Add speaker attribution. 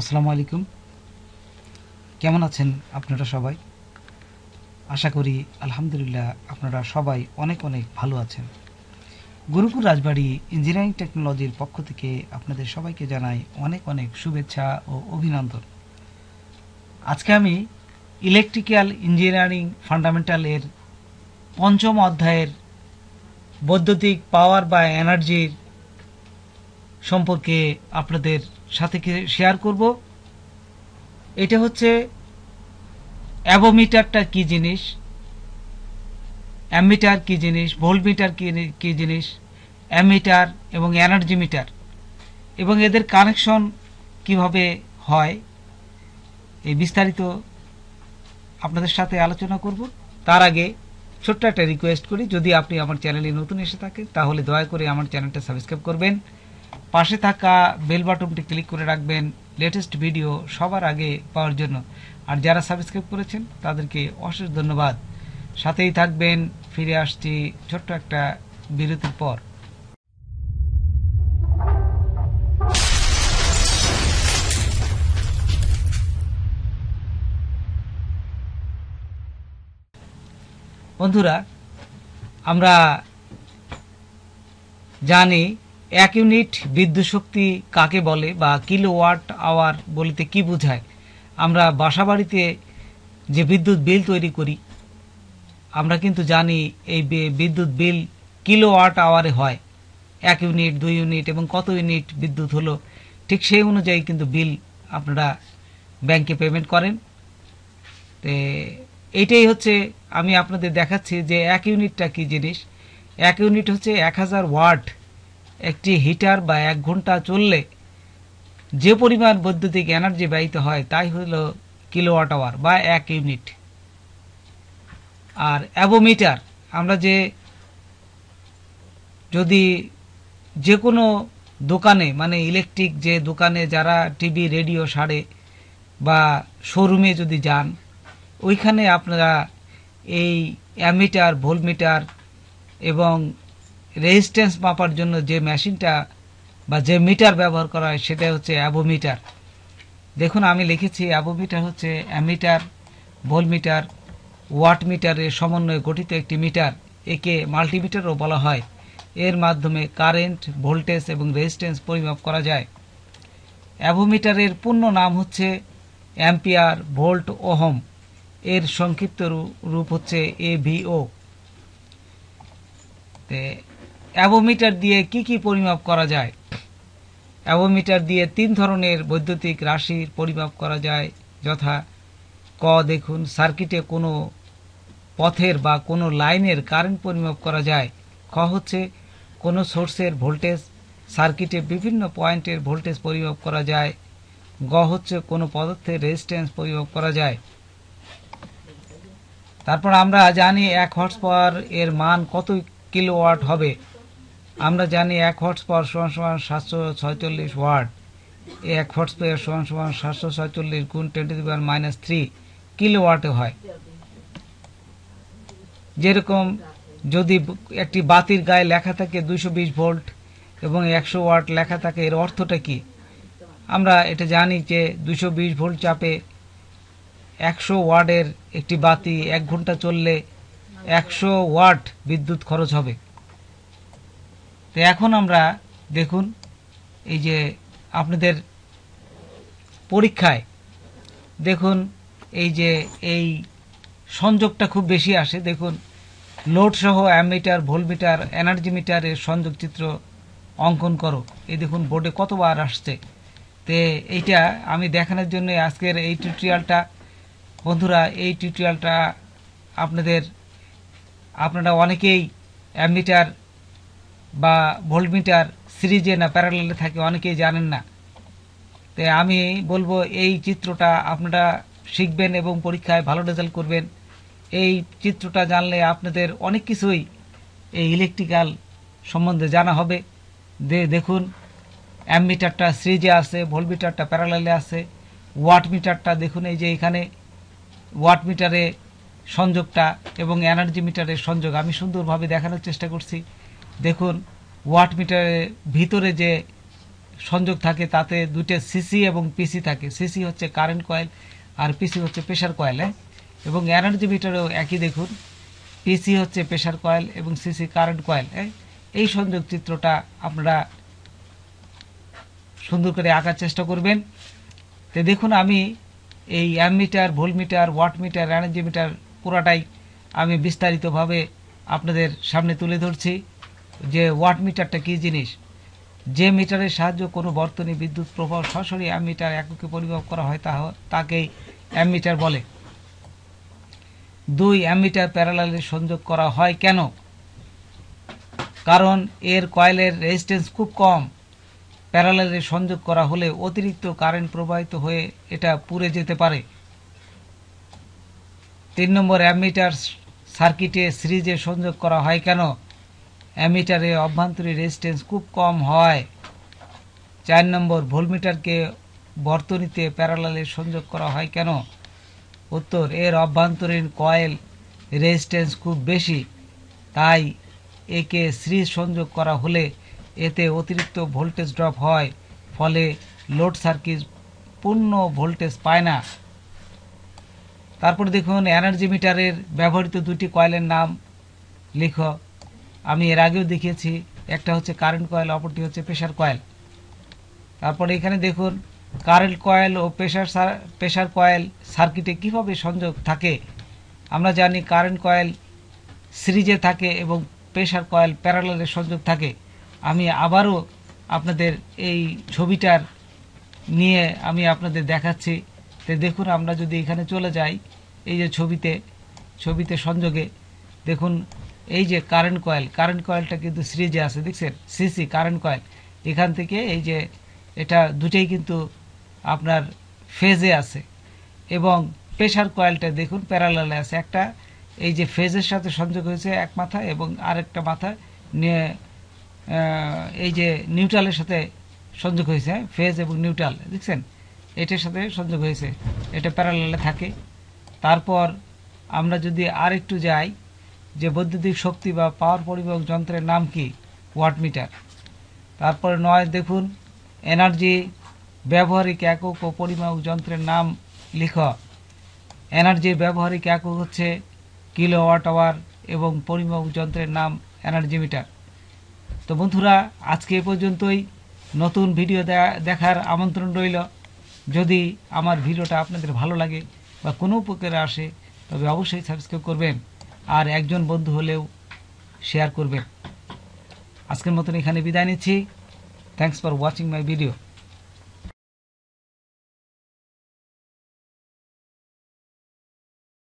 Speaker 1: আসসালামু আলাইকুম কেমন আছেন আপনারা সবাই আশা করি আলহামদুলিল্লাহ আপনারা সবাই অনেক অনেক ভালো আছেন গুরুপুর রাজবাড়ি ইঞ্জিনিয়ারিং টেকনোলজির পক্ষ থেকে আপনাদের সবাইকে জানাই অনেক অনেক শুভেচ্ছা ও অভিনন্দন আজকে আমি ইলেকট্রিক্যাল ইঞ্জিনিয়ারিং ফান্ডামেন্টালের পঞ্চম অধ্যায়ের বৈদ্যুতিক পাওয়ার বা এনার্জির সম্পর্কে আপনাদের সাথে শেয়ার করব এটা হচ্ছে অ্যাবোমিটারটা কি জিনিস অ্যামিটার কি জিনিস ভোলমিটার কি জিনিস অ্যামিটার এবং এনার্জি মিটার এবং এদের কানেকশন কিভাবে হয় এই বিস্তারিত আপনাদের সাথে আলোচনা করব তার আগে ছোট্ট একটা রিকোয়েস্ট করি যদি আপনি আমার চ্যানেলে নতুন এসে থাকেন তাহলে দয়া করে আমার চ্যানেলটা সাবস্ক্রাইব করবেন পাশে থাকা বেল বাটনটি ক্লিক করে রাখবেন লেটেস্ট ভিডিও সবার আগে পাওয়ার জন্য আর যারা সাবস্ক্রাইব করেছেন তাদেরকে অশেষ ধন্যবাদ সাথেই থাকবেন ফিরে আসছি ছোট্ট একটা বিরতির পর বন্ধুরা আমরা জানি এক ইউনিট বিদ্যুৎ শক্তি কাকে বলে বা কিলোওয়াট আওয়ার বলতে কি বোঝায় আমরা বাসাবাড়িতে যে বিদ্যুৎ বিল তৈরি করি আমরা কিন্তু জানি এই বিদ্যুৎ বিল কিলোওয়াট আওয়ারে হয় এক ইউনিট দুই ইউনিট এবং কত ইউনিট বিদ্যুৎ হলো ঠিক সেই অনুযায়ী কিন্তু বিল আপনারা ব্যাংকে পেমেন্ট করেন এইটাই হচ্ছে আমি আপনাদের দেখাচ্ছি যে এক ইউনিটটা কি জিনিস এক ইউনিট হচ্ছে এক হাজার ওয়াট একটি হিটার বা এক ঘন্টা চললে যে পরিমাণ বৈদ্যুতিক এনার্জি ব্যয়িত হয় তাই হল কিলোওয়াট আওয়ার বা এক ইউনিট আর অ্যাবোমিটার আমরা যে যদি যে কোনো দোকানে মানে ইলেকট্রিক যে দোকানে যারা টিভি রেডিও সারে বা শোরুমে যদি যান ওইখানে আপনারা এই অ্যামিটার ভোলমিটার এবং রেজিস্ট্যান্স মাপার জন্য যে মেশিনটা বা যে মিটার ব্যবহার করা হয় সেটা হচ্ছে অ্যাবোমিটার দেখুন আমি লিখেছি অ্যাবোমিটার হচ্ছে অ্যামিটার ভোলমিটার ওয়াট মিটারের সমন্বয়ে গঠিত একটি মিটার একে মাল্টিমিটারও বলা হয় এর মাধ্যমে কারেন্ট ভোল্টেজ এবং রেজিস্ট্যান্স পরিমাপ করা যায় অ্যাবোমিটারের পূর্ণ নাম হচ্ছে অ্যাম্পিয়ার ভোল্ট ওহম এর সংক্ষিপ্ত রূপ হচ্ছে এভিও অ্যাবোমিটার দিয়ে কি কি পরিমাপ করা যায় অ্যাবোমিটার দিয়ে তিন ধরনের বৈদ্যুতিক রাশির পরিমাপ করা যায় যথা ক দেখুন সার্কিটে কোনো পথের বা কোনো লাইনের কারেন্ট পরিমাপ করা যায় খ হচ্ছে কোনো সোর্সের ভোল্টেজ সার্কিটে বিভিন্ন পয়েন্টের ভোল্টেজ পরিমাপ করা যায় গ হচ্ছে কোনো পদার্থের রেজিস্ট্যান্স পরিমাপ করা যায় তারপর আমরা জানি এক হর্স পাওয়ার এর মান কত কিলোওয়াট হবে আমরা জানি এক হর্স পাওয়ার সমান সমান সাতশো ছয়চল্লিশ ওয়ার্ড এক হর্স পাওয়ার সমান সমান সাতশো ছয়চল্লিশ গুণ twenty two power minus three kilo ওয়ার্ডে হয় যেরকম যদি একটি বাতির গায়ে লেখা থাকে দুশো বিশ ভোল্ট এবং একশো ওয়াট লেখা থাকে এর অর্থটা কি আমরা এটা জানি যে দুশো বিশ ভোল্ট চাপে একশো ওয়ার্ডের একটি বাতি এক ঘন্টা চললে একশো ওয়াট বিদ্যুৎ খরচ হবে তো এখন আমরা দেখুন এই যে আপনাদের পরীক্ষায় দেখুন এই যে এই সংযোগটা খুব বেশি আসে দেখুন লোডসহ অ্যামিটার মিটার এনার্জি মিটারের সংযোগ চিত্র অঙ্কন করো এই দেখুন বোর্ডে কতবার আসছে তে এইটা আমি দেখানোর জন্য আজকের এই টিউটোরিয়ালটা বন্ধুরা এই টিউটোরিয়ালটা আপনাদের আপনারা অনেকেই অ্যামিটার বা ভোল্টমিটার সিরিজে না প্যারালালে থাকে অনেকেই জানেন না তাই আমি বলবো এই চিত্রটা আপনারা শিখবেন এবং পরীক্ষায় ভালো রেজাল্ট করবেন এই চিত্রটা জানলে আপনাদের অনেক কিছুই এই ইলেকট্রিক্যাল সম্বন্ধে জানা হবে দেখুন অ্যামিটারটা সিরিজে আছে ভোল্টমিটারটা প্যারালালে আছে ওয়াট মিটারটা দেখুন এই যে এখানে ওয়াট মিটারে সংযোগটা এবং এনার্জি মিটারের সংযোগ আমি সুন্দরভাবে দেখানোর চেষ্টা করছি দেখুন ওয়াট মিটারের ভিতরে যে সংযোগ থাকে তাতে দুটো সিসি এবং পিসি থাকে সিসি হচ্ছে কারেন্ট কয়েল আর পিসি হচ্ছে প্রেশার হ্যাঁ? কয়েল এবং এনার্জি মিটারেও একই দেখুন পিসি হচ্ছে প্রেশার কয়েল এবং সিসি কারেন্ট কয়েল এই সংযোগ চিত্রটা আপনারা সুন্দর করে আঁকার চেষ্টা করবেন তো দেখুন আমি এই ammeter wattmeter energy meter পুরাটাই আমি বিস্তারিতভাবে আপনাদের সামনে তুলে ধরছি যে ওয়াট মিটারটা কি জিনিস যে মিটারের সাহায্য কোনো বর্তনী বিদ্যুৎ প্রবাহ সরাসরি অ্যামিটার এককে পরিমাপ করা হয় তা তাকেই অ্যামিটার বলে দুই অ্যামিটার প্যারালালে সংযোগ করা হয় কেন কারণ এর কয়েলের রেজিস্ট্যান্স খুব কম প্যারালালে সংযোগ করা হলে অতিরিক্ত কারেন্ট প্রবাহিত হয়ে এটা পুড়ে যেতে পারে তিন নম্বর অ্যামিটার সার্কিটে সিরিজে সংযোগ করা হয় কেন অ্যামিটারে অভ্যন্তরীণ রেজিস্ট্যান্স খুব কম হয় চার নম্বর ভোল্টমিটারকে বর্তনীতে প্যারালালে সংযোগ করা হয় কেন উত্তর এর অভ্যন্তরীণ কয়েল রেজিস্ট্যান্স খুব বেশি তাই একে শ্রী সংযোগ করা হলে এতে অতিরিক্ত ভোল্টেজ ড্রপ হয় ফলে লোড সার্কিট পূর্ণ ভোল্টেজ পায় না তারপর দেখুন এনার্জি মিটারের ব্যবহৃত দুটি কয়েলের নাম লিখ আমি এর আগেও দেখিয়েছি একটা হচ্ছে কারেন্ট কয়েল অপরটি হচ্ছে প্রেশার কয়েল তারপরে এখানে দেখুন কারেন্ট কয়েল ও প্রেশার প্রেশার কয়েল সার্কিটে কীভাবে সংযোগ থাকে আমরা জানি কারেন্ট কয়েল সিরিজে থাকে এবং প্রেশার কয়েল প্যারালালের সংযোগ থাকে আমি আবারও আপনাদের এই ছবিটার নিয়ে আমি আপনাদের দেখাচ্ছি তো দেখুন আমরা যদি এখানে চলে যাই এই যে ছবিতে ছবিতে সংযোগে দেখুন এই যে কারেন্ট কয়েল কারেন্ট কয়েলটা কিন্তু সিরিজে আছে দেখছেন সিসি কারেন্ট কয়েল এখান থেকে এই যে এটা দুটাই কিন্তু আপনার ফেজে আছে এবং প্রেশার কয়েলটা দেখুন প্যারালালে আছে একটা এই যে ফেজের সাথে সংযোগ হয়েছে এক মাথা এবং আরেকটা মাথা নিয়ে এই যে নিউট্রালের সাথে সংযোগ হয়েছে ফেজ হ্যাঁ? এবং নিউট্রাল দেখছেন এটার সাথে সংযোগ হয়েছে এটা প্যারালালে থাকে তারপর আমরা যদি আর একটু যাই যে বৈদ্যুতিক শক্তি বা পাওয়ার পরিবহক যন্ত্রের নাম কি ওয়াট মিটার তারপরে নয় দেখুন এনার্জি ব্যবহারিক একক ও পরিমাপক যন্ত্রের নাম লিখ এনার্জি ব্যবহারিক একক হচ্ছে কিলোওয়াট আওয়ার এবং পরিমাপক যন্ত্রের নাম এনার্জি মিটার তো বন্ধুরা আজকে এ পর্যন্তই নতুন ভিডিও দেখার আমন্ত্রণ রইল যদি আমার ভিডিওটা আপনাদের ভালো লাগে বা কোনো উপকারে আসে তবে অবশ্যই সাবস্ক্রাইব করবেন আর একজন বন্ধু হলেও শেয়ার করবেন আজকের মতন এখানে বিদায় নিচ্ছি thanks for watching my video